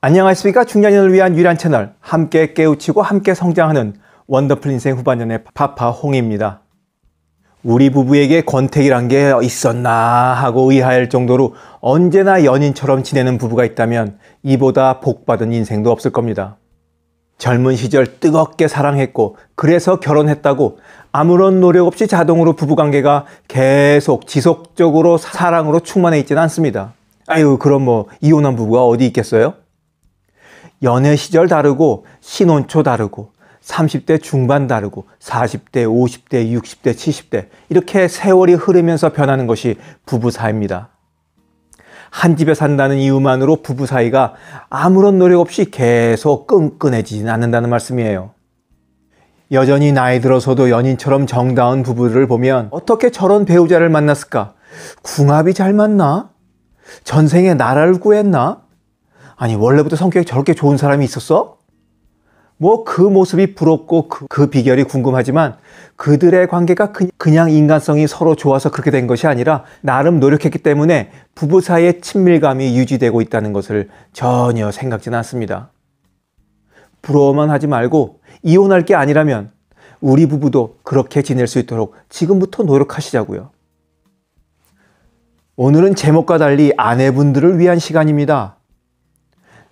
안녕하십니까 중년인을 위한 유일한 채널 함께 깨우치고 함께 성장하는 원더풀 인생 후반년의 파파홍입니다 우리 부부에게 권태기란 게 있었나 하고 의아할 정도로 언제나 연인처럼 지내는 부부가 있다면 이보다 복받은 인생도 없을 겁니다 젊은 시절 뜨겁게 사랑했고 그래서 결혼했다고 아무런 노력 없이 자동으로 부부관계가 계속 지속적으로 사랑으로 충만해 있지는 않습니다 아유 그럼 뭐 이혼한 부부가 어디 있겠어요? 연애 시절 다르고 신혼초 다르고 30대 중반 다르고 40대, 50대, 60대, 70대 이렇게 세월이 흐르면서 변하는 것이 부부 사이입니다. 한 집에 산다는 이유만으로 부부 사이가 아무런 노력 없이 계속 끈끈해지진 않는다는 말씀이에요. 여전히 나이 들어서도 연인처럼 정다운 부부들을 보면 어떻게 저런 배우자를 만났을까? 궁합이 잘 맞나? 전생에 나라를 구했나? 아니, 원래부터 성격이 저렇게 좋은 사람이 있었어? 뭐 그 모습이 부럽고 그, 그 비결이 궁금하지만 그들의 관계가 그, 그냥 인간성이 서로 좋아서 그렇게 된 것이 아니라 나름 노력했기 때문에 부부 사이의 친밀감이 유지되고 있다는 것을 전혀 생각지 않습니다. 부러워만 하지 말고 이혼할 게 아니라면 우리 부부도 그렇게 지낼 수 있도록 지금부터 노력하시자고요. 오늘은 제목과 달리 아내분들을 위한 시간입니다.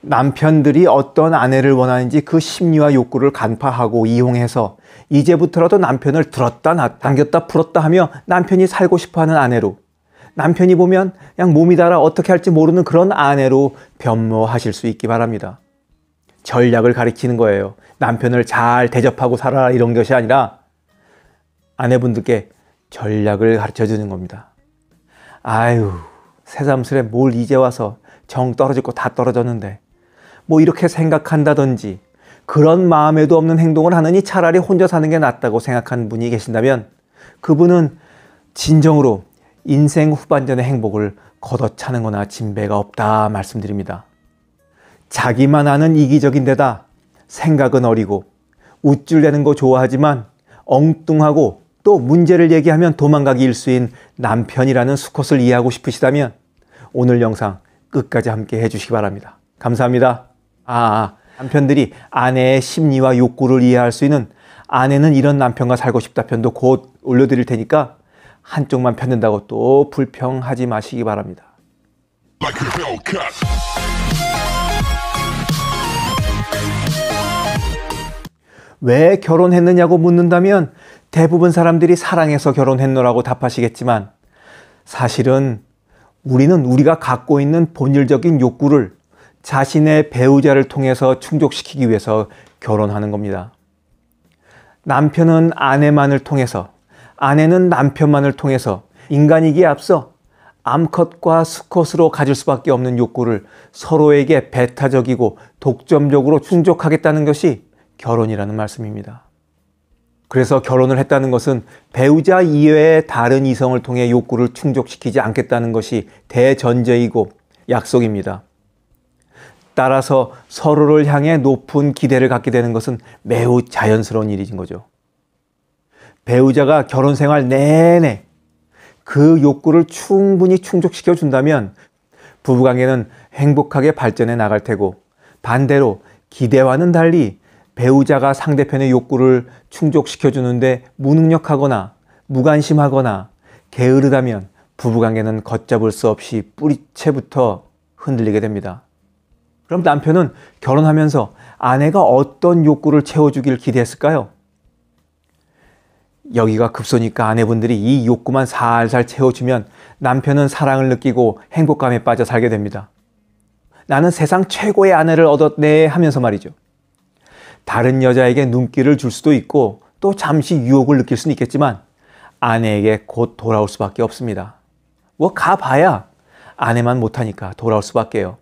남편들이 어떤 아내를 원하는지 그 심리와 욕구를 간파하고 이용해서 이제부터라도 남편을 들었다 놨, 당겼다 풀었다 하며 남편이 살고 싶어하는 아내로 남편이 보면 그냥 몸이 달아 어떻게 할지 모르는 그런 아내로 변모하실 수 있기 바랍니다. 전략을 가리키는 거예요. 남편을 잘 대접하고 살아라 이런 것이 아니라 아내분들께 전략을 가르쳐 주는 겁니다. 아유, 새삼스레 뭘 이제 와서 정 떨어질 거 다 떨어졌는데 뭐 이렇게 생각한다든지 그런 마음에도 없는 행동을 하느니 차라리 혼자 사는 게 낫다고 생각하는 분이 계신다면 그분은 진정으로 인생 후반전의 행복을 걷어차는 거나 진배가 없다 말씀드립니다. 자기만 아는 이기적인 데다 생각은 어리고 우쭐대는 거 좋아하지만 엉뚱하고 또 문제를 얘기하면 도망가기 일쑤인 남편이라는 수컷을 이해하고 싶으시다면 오늘 영상 끝까지 함께 해주시기 바랍니다. 감사합니다. 아, 아, 남편들이 아내의 심리와 욕구를 이해할 수 있는 아내는 이런 남편과 살고 싶다 편도 곧 올려드릴 테니까 한쪽만 편든다고 또 불평하지 마시기 바랍니다. 왜 결혼했느냐고 묻는다면 대부분 사람들이 사랑해서 결혼했노라고 답하시겠지만 사실은 우리는 우리가 갖고 있는 본질적인 욕구를 자신의 배우자를 통해서 충족시키기 위해서 결혼하는 겁니다. 남편은 아내만을 통해서, 아내는 남편만을 통해서 인간이기에 앞서 암컷과 수컷으로 가질 수밖에 없는 욕구를 서로에게 배타적이고 독점적으로 충족하겠다는 것이 결혼이라는 말씀입니다. 그래서 결혼을 했다는 것은 배우자 이외의 다른 이성을 통해 욕구를 충족시키지 않겠다는 것이 대전제이고 약속입니다. 따라서 서로를 향해 높은 기대를 갖게 되는 것은 매우 자연스러운 일인 거죠. 배우자가 결혼 생활 내내 그 욕구를 충분히 충족시켜 준다면 부부관계는 행복하게 발전해 나갈 테고 반대로 기대와는 달리 배우자가 상대편의 욕구를 충족시켜 주는데 무능력하거나 무관심하거나 게으르다면 부부관계는 걷잡을 수 없이 뿌리채부터 흔들리게 됩니다. 그럼 남편은 결혼하면서 아내가 어떤 욕구를 채워주길 기대했을까요? 여기가 급소니까 아내분들이 이 욕구만 살살 채워주면 남편은 사랑을 느끼고 행복감에 빠져 살게 됩니다. 나는 세상 최고의 아내를 얻었네 하면서 말이죠. 다른 여자에게 눈길을 줄 수도 있고 또 잠시 유혹을 느낄 수는 있겠지만 아내에게 곧 돌아올 수밖에 없습니다. 뭐 가봐야 아내만 못하니까 돌아올 수밖에요.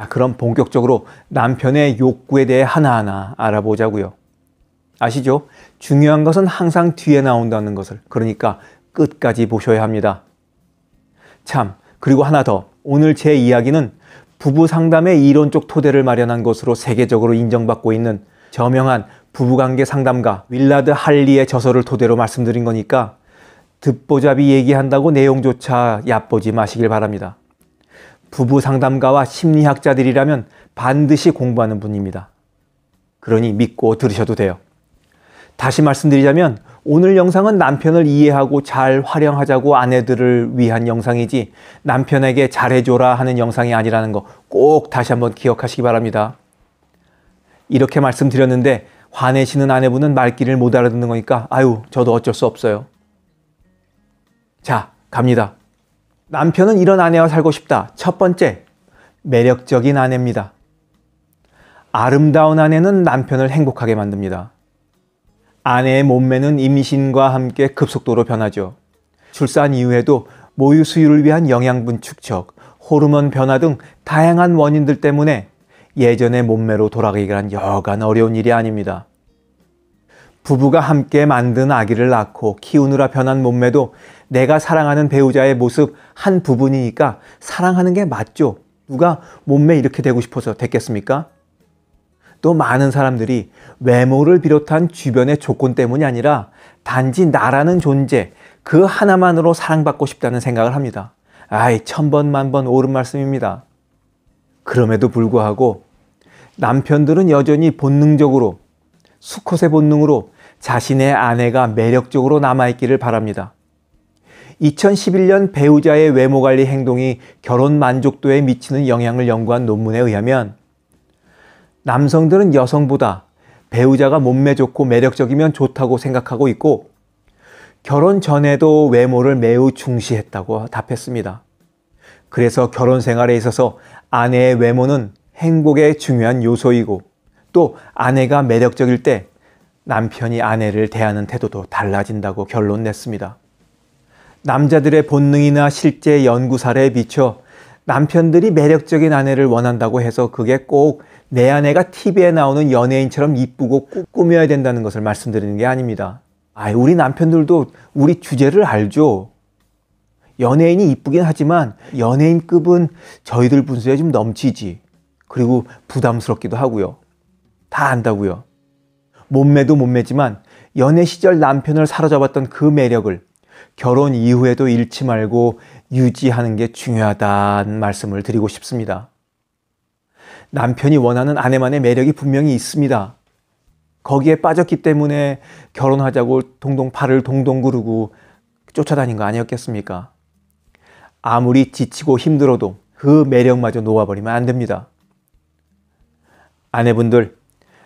아, 그럼 본격적으로 남편의 욕구에 대해 하나하나 알아보자고요. 아시죠? 중요한 것은 항상 뒤에 나온다는 것을. 그러니까 끝까지 보셔야 합니다. 참, 그리고 하나 더. 오늘 제 이야기는 부부 상담의 이론적 토대를 마련한 것으로 세계적으로 인정받고 있는 저명한 부부관계 상담가 윌라드 할리의 저서를 토대로 말씀드린 거니까 듣보잡이 얘기한다고 내용조차 얕보지 마시길 바랍니다. 부부 상담가와 심리학자들이라면 반드시 공부하는 분입니다. 그러니 믿고 들으셔도 돼요. 다시 말씀드리자면 오늘 영상은 남편을 이해하고 잘 활용하자고 아내들을 위한 영상이지 남편에게 잘해줘라 하는 영상이 아니라는 거 꼭 다시 한번 기억하시기 바랍니다. 이렇게 말씀드렸는데 화내시는 아내분은 말귀를 못 알아듣는 거니까 아유 저도 어쩔 수 없어요. 자 갑니다. 남편은 이런 아내와 살고 싶다. 첫 번째, 매력적인 아내입니다. 아름다운 아내는 남편을 행복하게 만듭니다. 아내의 몸매는 임신과 함께 급속도로 변하죠. 출산 이후에도 모유 수유를 위한 영양분 축적, 호르몬 변화 등 다양한 원인들 때문에 예전의 몸매로 돌아가기란 여간 어려운 일이 아닙니다. 부부가 함께 만든 아기를 낳고 키우느라 변한 몸매도 내가 사랑하는 배우자의 모습 한 부분이니까 사랑하는 게 맞죠. 누가 몸매 이렇게 되고 싶어서 됐겠습니까? 또 많은 사람들이 외모를 비롯한 주변의 조건 때문이 아니라 단지 나라는 존재 그 하나만으로 사랑받고 싶다는 생각을 합니다. 아이 천번 만번 옳은 말씀입니다. 그럼에도 불구하고 남편들은 여전히 본능적으로 수컷의 본능으로 자신의 아내가 매력적으로 남아있기를 바랍니다. 2011년 배우자의 외모 관리 행동이 결혼 만족도에 미치는 영향을 연구한 논문에 의하면 남성들은 여성보다 배우자가 몸매 좋고 매력적이면 좋다고 생각하고 있고 결혼 전에도 외모를 매우 중시했다고 답했습니다. 그래서 결혼 생활에 있어서 아내의 외모는 행복의 중요한 요소이고 또 아내가 매력적일 때 남편이 아내를 대하는 태도도 달라진다고 결론 냈습니다. 남자들의 본능이나 실제 연구 사례에 비춰 남편들이 매력적인 아내를 원한다고 해서 그게 꼭 내 아내가 TV에 나오는 연예인처럼 이쁘고 꾸며야 된다는 것을 말씀드리는 게 아닙니다. 아, 우리 남편들도 우리 주제를 알죠. 연예인이 이쁘긴 하지만 연예인급은 저희들 분수에 좀 넘치지. 그리고 부담스럽기도 하고요. 다 안다고요. 몸매도 몸매지만 연애 시절 남편을 사로잡았던 그 매력을 결혼 이후에도 잃지 말고 유지하는 게 중요하다는 말씀을 드리고 싶습니다. 남편이 원하는 아내만의 매력이 분명히 있습니다. 거기에 빠졌기 때문에 결혼하자고 동동 팔을 동동 구르고 쫓아다닌 거 아니었겠습니까? 아무리 지치고 힘들어도 그 매력마저 놓아버리면 안 됩니다. 아내분들,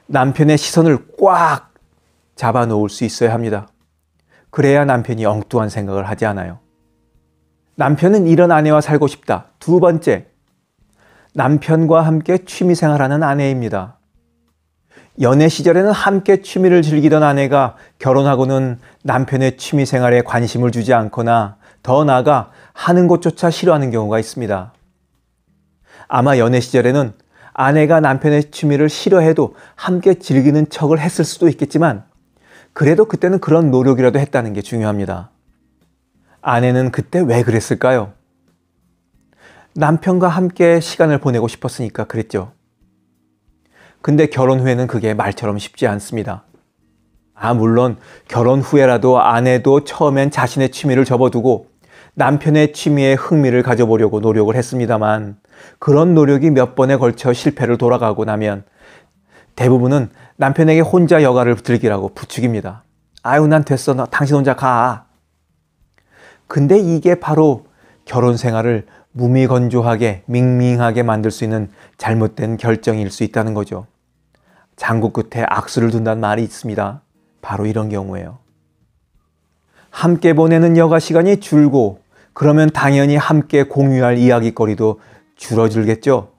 남편의 시선을 꽉 잡아놓을 수 있어야 합니다. 그래야 남편이 엉뚱한 생각을 하지 않아요. 남편은 이런 아내와 살고 싶다. 두 번째, 남편과 함께 취미 생활하는 아내입니다. 연애 시절에는 함께 취미를 즐기던 아내가 결혼하고는 남편의 취미 생활에 관심을 주지 않거나 더 나아가 하는 것조차 싫어하는 경우가 있습니다. 아마 연애 시절에는 아내가 남편의 취미를 싫어해도 함께 즐기는 척을 했을 수도 있겠지만 그래도 그때는 그런 노력이라도 했다는 게 중요합니다. 아내는 그때 왜 그랬을까요? 남편과 함께 시간을 보내고 싶었으니까 그랬죠. 근데 결혼 후에는 그게 말처럼 쉽지 않습니다. 아, 물론 결혼 후에라도 아내도 처음엔 자신의 취미를 접어두고 남편의 취미에 흥미를 가져보려고 노력을 했습니다만 그런 노력이 몇 번에 걸쳐 실패를 돌아가고 나면 대부분은 남편에게 혼자 여가를 부들기라고 부추깁니다. 아유, 난 됐어. 나 당신 혼자 가. 근데 이게 바로 결혼 생활을 무미건조하게, 밍밍하게 만들 수 있는 잘못된 결정일 수 있다는 거죠. 장구 끝에 악수를 둔다는 말이 있습니다. 바로 이런 경우예요. 함께 보내는 여가 시간이 줄고, 그러면 당연히 함께 공유할 이야기거리도 줄어들겠죠.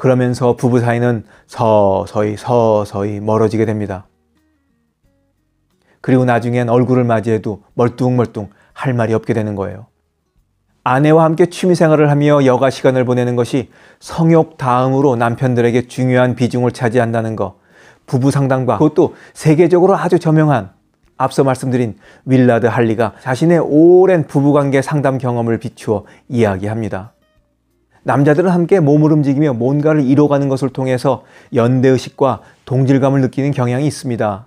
그러면서 부부 사이는 서서히 서서히 멀어지게 됩니다. 그리고 나중엔 얼굴을 맞이해도 멀뚱멀뚱 할 말이 없게 되는 거예요. 아내와 함께 취미 생활을 하며 여가 시간을 보내는 것이 성욕 다음으로 남편들에게 중요한 비중을 차지한다는 것, 부부 상담과 그것도 세계적으로 아주 저명한 앞서 말씀드린 윌라드 할리가 자신의 오랜 부부관계 상담 경험을 비추어 이야기합니다. 남자들은 함께 몸을 움직이며 뭔가를 이뤄가는 것을 통해서 연대의식과 동질감을 느끼는 경향이 있습니다.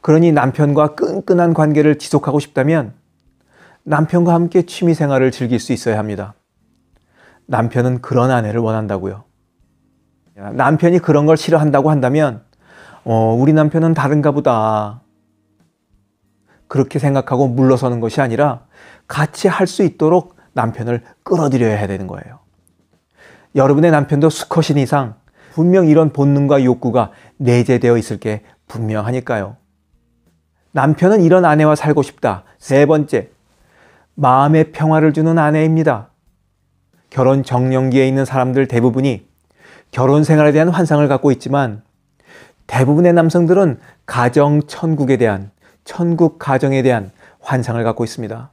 그러니 남편과 끈끈한 관계를 지속하고 싶다면 남편과 함께 취미 생활을 즐길 수 있어야 합니다. 남편은 그런 아내를 원한다고요. 남편이 그런 걸 싫어한다고 한다면, 어, 우리 남편은 다른가 보다. 그렇게 생각하고 물러서는 것이 아니라 같이 할 수 있도록 남편을 끌어들여야 되는 거예요. 여러분의 남편도 수컷인 이상 분명 이런 본능과 욕구가 내재되어 있을 게 분명하니까요. 남편은 이런 아내와 살고 싶다. 세 번째, 마음의 평화를 주는 아내입니다. 결혼 정년기에 있는 사람들 대부분이 결혼 생활에 대한 환상을 갖고 있지만 대부분의 남성들은 가정 천국에 대한, 천국 가정에 대한 환상을 갖고 있습니다.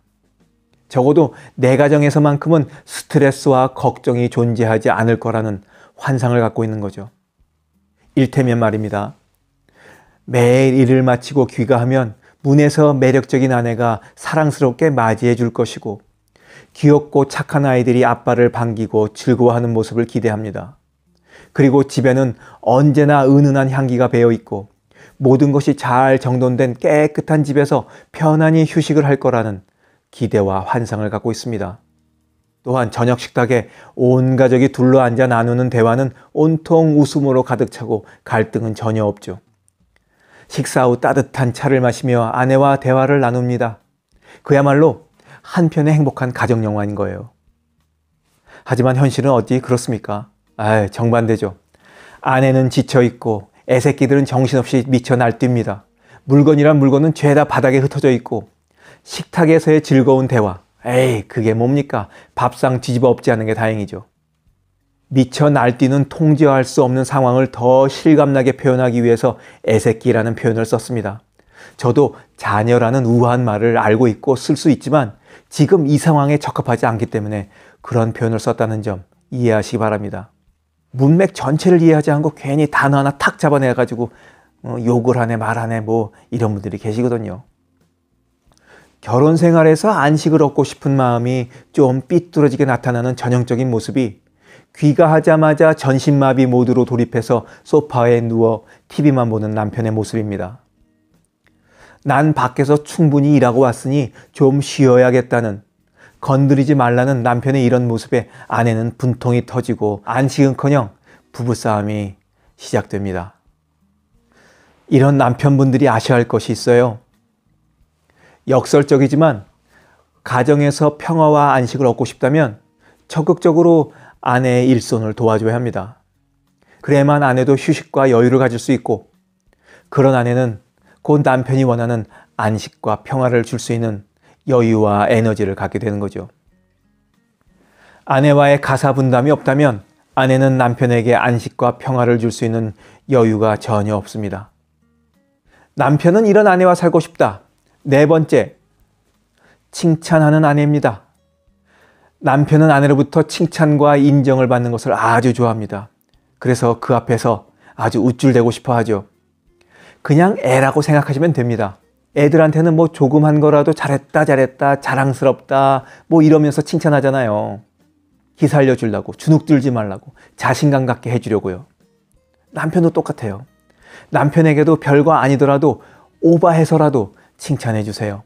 적어도 내 가정에서만큼은 스트레스와 걱정이 존재하지 않을 거라는 환상을 갖고 있는 거죠. 일테면 말입니다. 매일 일을 마치고 귀가하면 문에서 매력적인 아내가 사랑스럽게 맞이해 줄 것이고 귀엽고 착한 아이들이 아빠를 반기고 즐거워하는 모습을 기대합니다. 그리고 집에는 언제나 은은한 향기가 배어 있고 모든 것이 잘 정돈된 깨끗한 집에서 편안히 휴식을 할 거라는 기대와 환상을 갖고 있습니다. 또한 저녁 식탁에 온 가족이 둘러앉아 나누는 대화는 온통 웃음으로 가득 차고 갈등은 전혀 없죠. 식사 후 따뜻한 차를 마시며 아내와 대화를 나눕니다. 그야말로 한편의 행복한 가정영화인 거예요. 하지만 현실은 어찌 그렇습니까? 아 정반대죠. 아내는 지쳐있고 애새끼들은 정신없이 미쳐 날뜁니다. 물건이란 물건은 죄다 바닥에 흩어져 있고 식탁에서의 즐거운 대화. 에이, 그게 뭡니까? 밥상 뒤집어 엎지 않는게 다행이죠. 미쳐 날뛰는 통제할 수 없는 상황을 더 실감나게 표현하기 위해서 애새끼라는 표현을 썼습니다. 저도 자녀라는 우아한 말을 알고 있고 쓸 수 있지만 지금 이 상황에 적합하지 않기 때문에 그런 표현을 썼다는 점 이해하시기 바랍니다. 문맥 전체를 이해하지 않고 괜히 단어 하나 탁 잡아내가지고 어, 욕을 하네 말하네 뭐 이런 분들이 계시거든요. 결혼 생활에서 안식을 얻고 싶은 마음이 좀 삐뚤어지게 나타나는 전형적인 모습이 귀가하자마자 전신마비 모드로 돌입해서 소파에 누워 TV만 보는 남편의 모습입니다. 난 밖에서 충분히 일하고 왔으니 좀 쉬어야겠다는 건드리지 말라는 남편의 이런 모습에 아내는 분통이 터지고 안식은커녕 부부싸움이 시작됩니다. 이런 남편분들이 아셔야 할 것이 있어요. 역설적이지만 가정에서 평화와 안식을 얻고 싶다면 적극적으로 아내의 일손을 도와줘야 합니다. 그래야만 아내도 휴식과 여유를 가질 수 있고 그런 아내는 곧 남편이 원하는 안식과 평화를 줄 수 있는 여유와 에너지를 갖게 되는 거죠. 아내와의 가사 분담이 없다면 아내는 남편에게 안식과 평화를 줄 수 있는 여유가 전혀 없습니다. 남편은 이런 아내와 살고 싶다. 네 번째, 칭찬하는 아내입니다. 남편은 아내로부터 칭찬과 인정을 받는 것을 아주 좋아합니다. 그래서 그 앞에서 아주 우쭐대고 싶어 하죠. 그냥 애라고 생각하시면 됩니다. 애들한테는 뭐조그만 거라도 잘했다, 잘했다, 자랑스럽다, 뭐 이러면서 칭찬하잖아요. 기살려 주려고, 주눅 들지 말라고, 자신감 갖게 해주려고요. 남편도 똑같아요. 남편에게도 별거 아니더라도 오바해서라도 칭찬해 주세요.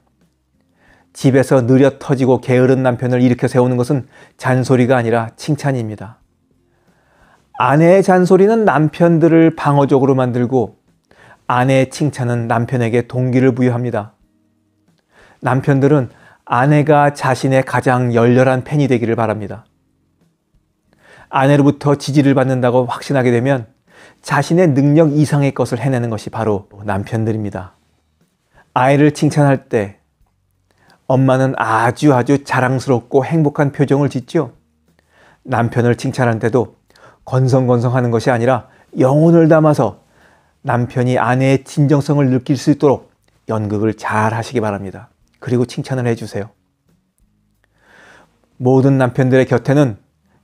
집에서 느려 터지고 게으른 남편을 일으켜 세우는 것은 잔소리가 아니라 칭찬입니다. 아내의 잔소리는 남편들을 방어적으로 만들고 아내의 칭찬은 남편에게 동기를 부여합니다. 남편들은 아내가 자신의 가장 열렬한 팬이 되기를 바랍니다. 아내로부터 지지를 받는다고 확신하게 되면 자신의 능력 이상의 것을 해내는 것이 바로 남편들입니다. 아이를 칭찬할 때 엄마는 아주 아주 자랑스럽고 행복한 표정을 짓죠. 남편을 칭찬할 때도 건성건성 하는 것이 아니라 영혼을 담아서 남편이 아내의 진정성을 느낄 수 있도록 연극을 잘 하시기 바랍니다. 그리고 칭찬을 해주세요. 모든 남편들의 곁에는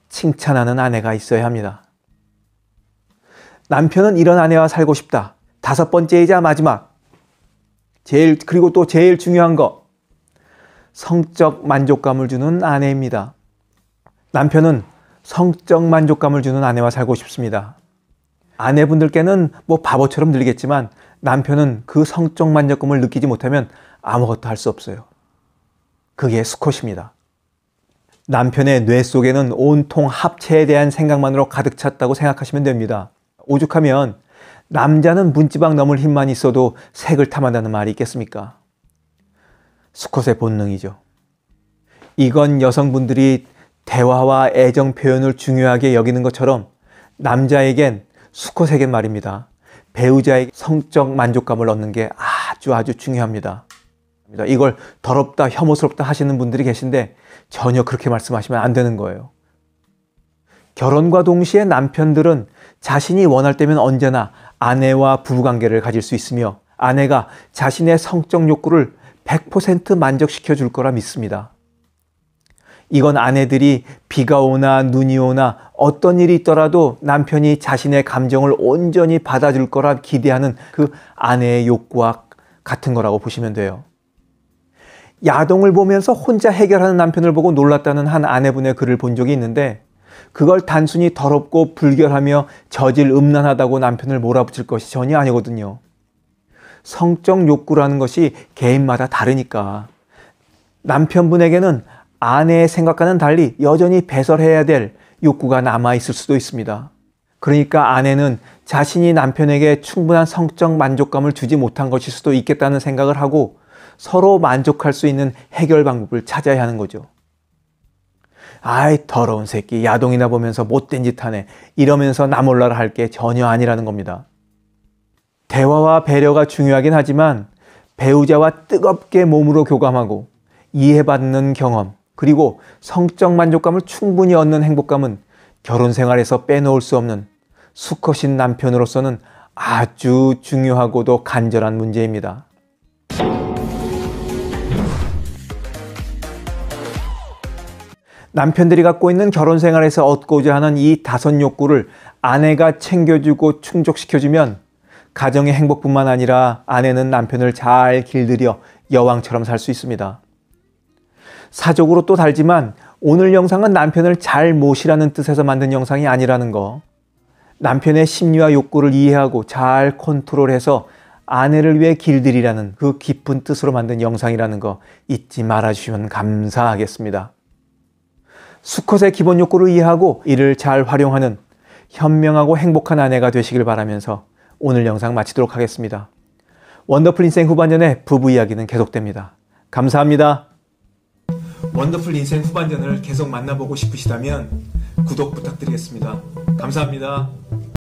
칭찬하는 아내가 있어야 합니다. 남편은 이런 아내와 살고 싶다. 다섯 번째이자 마지막. 제일, 그리고 또 제일 중요한 거 성적 만족감을 주는 아내입니다. 남편은 성적 만족감을 주는 아내와 살고 싶습니다. 아내분들께는 뭐 바보처럼 들리겠지만 남편은 그 성적 만족감을 느끼지 못하면 아무것도 할 수 없어요. 그게 수컷입니다. 남편의 뇌 속에는 온통 합체에 대한 생각만으로 가득 찼다고 생각하시면 됩니다. 오죽하면 남자는 문지방 넘을 힘만 있어도 색을 탐한다는 말이 있겠습니까? 수컷의 본능이죠. 이건 여성분들이 대화와 애정 표현을 중요하게 여기는 것처럼 남자에겐 수컷에겐 말입니다. 배우자의 성적 만족감을 얻는 게 아주 아주 중요합니다. 이걸 더럽다, 혐오스럽다 하시는 분들이 계신데 전혀 그렇게 말씀하시면 안 되는 거예요. 결혼과 동시에 남편들은 자신이 원할 때면 언제나 아내와 부부관계를 가질 수 있으며 아내가 자신의 성적 욕구를 100% 만족시켜 줄 거라 믿습니다. 이건 아내들이 비가 오나 눈이 오나 어떤 일이 있더라도 남편이 자신의 감정을 온전히 받아줄 거라 기대하는 그 아내의 욕구와 같은 거라고 보시면 돼요. 야동을 보면서 혼자 해결하는 남편을 보고 놀랐다는 한 아내분의 글을 본 적이 있는데 그걸 단순히 더럽고 불결하며 저질 음란하다고 남편을 몰아붙일 것이 전혀 아니거든요. 성적 욕구라는 것이 개인마다 다르니까. 남편분에게는 아내의 생각과는 달리 여전히 배설해야 될 욕구가 남아있을 수도 있습니다. 그러니까 아내는 자신이 남편에게 충분한 성적 만족감을 주지 못한 것일 수도 있겠다는 생각을 하고 서로 만족할 수 있는 해결 방법을 찾아야 하는 거죠. 아이 더러운 새끼 야동이나 보면서 못된 짓 하네 이러면서 나몰라라 할 게 전혀 아니라는 겁니다. 대화와 배려가 중요하긴 하지만 배우자와 뜨겁게 몸으로 교감하고 이해받는 경험 그리고 성적 만족감을 충분히 얻는 행복감은 결혼 생활에서 빼놓을 수 없는 수컷인 남편으로서는 아주 중요하고도 간절한 문제입니다. 남편들이 갖고 있는 결혼 생활에서 얻고자 하는 이 다섯 욕구를 아내가 챙겨주고 충족시켜주면 가정의 행복뿐만 아니라 아내는 남편을 잘 길들여 여왕처럼 살 수 있습니다. 사적으로 또 달지만 오늘 영상은 남편을 잘 모시라는 뜻에서 만든 영상이 아니라는 거. 남편의 심리와 욕구를 이해하고 잘 컨트롤해서 아내를 위해 길들이라는 그 깊은 뜻으로 만든 영상이라는 거 잊지 말아주시면 감사하겠습니다. 수컷의 기본 욕구를 이해하고 이를 잘 활용하는 현명하고 행복한 아내가 되시길 바라면서 오늘 영상 마치도록 하겠습니다. 원더풀 인생 후반전의 부부 이야기는 계속됩니다. 감사합니다. 원더풀 인생 후반전을 계속 만나보고 싶으시다면 구독 부탁드리겠습니다. 감사합니다.